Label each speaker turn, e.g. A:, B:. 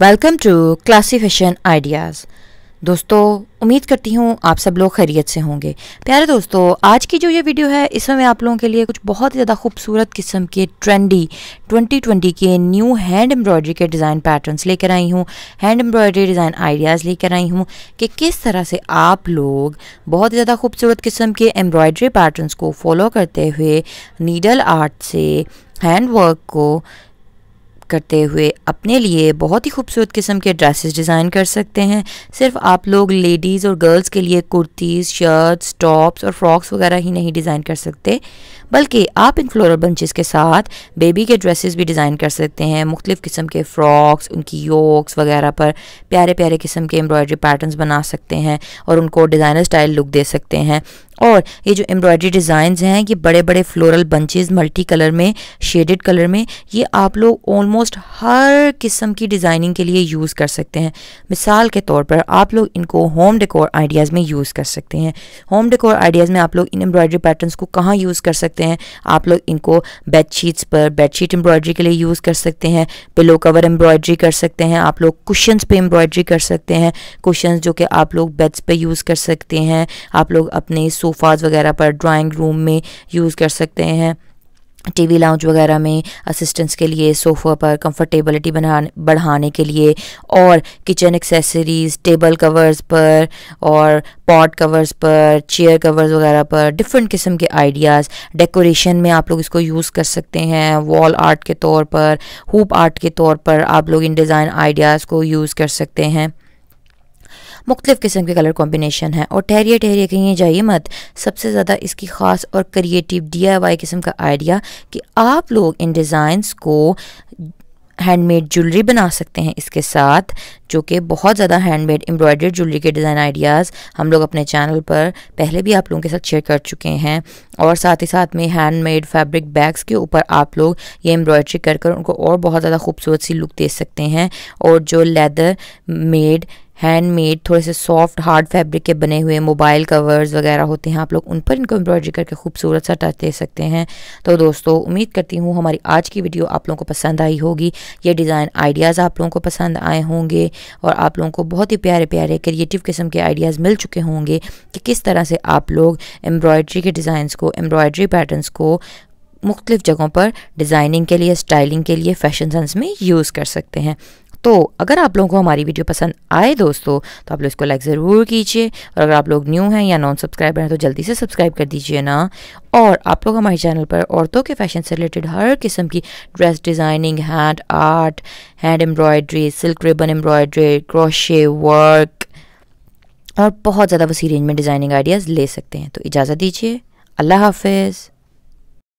A: welcome to classy fashion ideas दोस्तों उम्मीद करती हूँ आप सब लोग खैरियत से होंगे प्यारे दोस्तों आज की जो ये वीडियो है इसमें मैं आप लोगों के लिए कुछ बहुत ही ज़्यादा खूबसूरत किस्म के ट्रेंडी 2020 के न्यू हैंड एम्ब्रॉयडरी के डिज़ाइन पैटर्न्स लेकर आई हूँ हैंड एम्ब्रॉयडरी डिज़ाइन आइडियाज़ लेकर आई हूँ कि किस तरह से आप लोग बहुत ज़्यादा खूबसूरत किस्म के एम्ब्रॉयडरी पैटर्नस को फॉलो करते हुए नीडल आर्ट से हैंड वर्क को करते हुए अपने लिए बहुत ही खूबसूरत किस्म के ड्रेसेस डिज़ाइन कर सकते हैं सिर्फ आप लोग लेडीज़ और गर्ल्स के लिए कुर्तीज़ शर्ट्स टॉप्स और फ्रॉक्स वगैरह ही नहीं डिज़ाइन कर सकते बल्कि आप इन फ्लोरल बंचेस के साथ बेबी के ड्रेसेस भी डिज़ाइन कर सकते हैं मुख्तलिफ़ किस्म के फ़्रॉक्स उनकी योक्स वगैरह पर प्यारे प्यारे किस्म के एम्ब्रॉयडरी पैटर्न्स बना सकते हैं और उनको डिज़ाइनर स्टाइल लुक दे सकते हैं और ये जो एम्ब्रॉयडरी डिज़ाइंस हैं ये बड़े बड़े फ्लोरल बंचेज मल्टी कलर में शेडेड कलर में ये आप लोग ऑलमोस्ट हर किस्म की डिज़ाइनिंग के लिए यूज़ कर सकते हैं मिसाल के तौर पर आप लोग इनको होम डेकोर आइडियाज़ में यूज़ कर सकते हैं होम डेकोर आइडियाज़ में आप लोग इन एम्ब्रॉयडरी पैटर्न को कहाँ यूज़ कर सकते हैं आप लोग इनको बेड शीट्स पर बेड शीट एम्ब्रॉयडरी के लिए यूज़ कर सकते हैं पिलो कवर एम्ब्रॉयडरी कर सकते हैं आप लोग कुशंस पर एम्ब्रॉयडरी कर सकते हैं कुशंस जो कि आप लोग बेड्स पर यूज़ कर सकते हैं आप लोग अपने सोफ़ाज़ वगैरह पर ड्राइंग रूम में यूज़ कर सकते हैं टीवी लाउंज वगैरह में असिस्टेंस के लिए सोफ़ा पर कंफर्टेबिलिटी बनाने बढ़ाने के लिए और किचन एक्सेसरीज़ टेबल कवर्स पर और पॉट कवर्स पर चेयर कवर्स वगैरह पर डिफरेंट किस्म के आइडियाज़ डेकोरेशन में आप लोग इसको यूज़ कर सकते हैं वॉल आर्ट के तौर पर हुप आर्ट के तौर पर आप लोग इन डिज़ाइन आइडियाज़ को यूज़ कर सकते हैं मुख्तलिफ़ किस्म के कलर कॉम्बिनेशन है और ठहरिए ठहरिए कहीं जाइए मत सबसे ज़्यादा इसकी ख़ास और क्रिएटिव डी आई वाई किस्म का आइडिया कि आप लोग इन डिज़ाइंस को हैंडमेड ज्वेलरी बना सकते हैं इसके साथ जो कि बहुत ज़्यादा हैंडमेड एम्ब्रॉयडर्ड ज्वेलरी के डिज़ाइन आइडियाज़ हम लोग अपने चैनल पर पहले भी आप लोगों के साथ शेयर कर चुके हैं और साथ ही साथ में हैंडमेड फैब्रिक बैग्स के ऊपर आप लोग ये एम्ब्रॉयड्री कर कर उनको और बहुत ज़्यादा खूबसूरत सी लुक दे सकते हैं और जो लेदर मेड हैंडमेड थोड़े से सॉफ्ट हार्ड फैब्रिक के बने हुए मोबाइल कवर्स वगैरह होते हैं आप लोग उन पर इनको एम्ब्रॉयडरी करके खूबसूरत सा टच दे सकते हैं तो दोस्तों उम्मीद करती हूँ हमारी आज की वीडियो आप लोगों को पसंद आई होगी ये डिज़ाइन आइडियाज़ आप लोगों को पसंद आए होंगे और आप लोगों को बहुत ही प्यारे प्यारे क्रिएटिव किस्म के आइडियाज़ मिल चुके होंगे कि किस तरह से आप लोग एम्ब्रॉयड्री के डिज़ाइंस को एम्ब्रॉयड्री पैटर्नस को मुख्तलिफ़ जगहों पर डिज़ाइनिंग के लिए स्टाइलिंग के लिए फ़ैशन सेंस में यूज़ कर सकते हैं तो अगर आप लोगों को हमारी वीडियो पसंद आए दोस्तों तो आप लोग इसको लाइक ज़रूर कीजिए और अगर आप लोग न्यू हैं या नॉन सब्सक्राइबर हैं तो जल्दी से सब्सक्राइब कर दीजिए ना और आप लोग हमारे चैनल पर औरतों के फैशन से रिलेटेड हर किस्म की dress designing hand art hand embroidery silk ribbon embroidery crochet work और बहुत ज़्यादा वसी रेंज में डिज़ाइनिंग आइडियाज़ ले सकते हैं तो इजाज़त दीजिए अल्लाह हाफिज़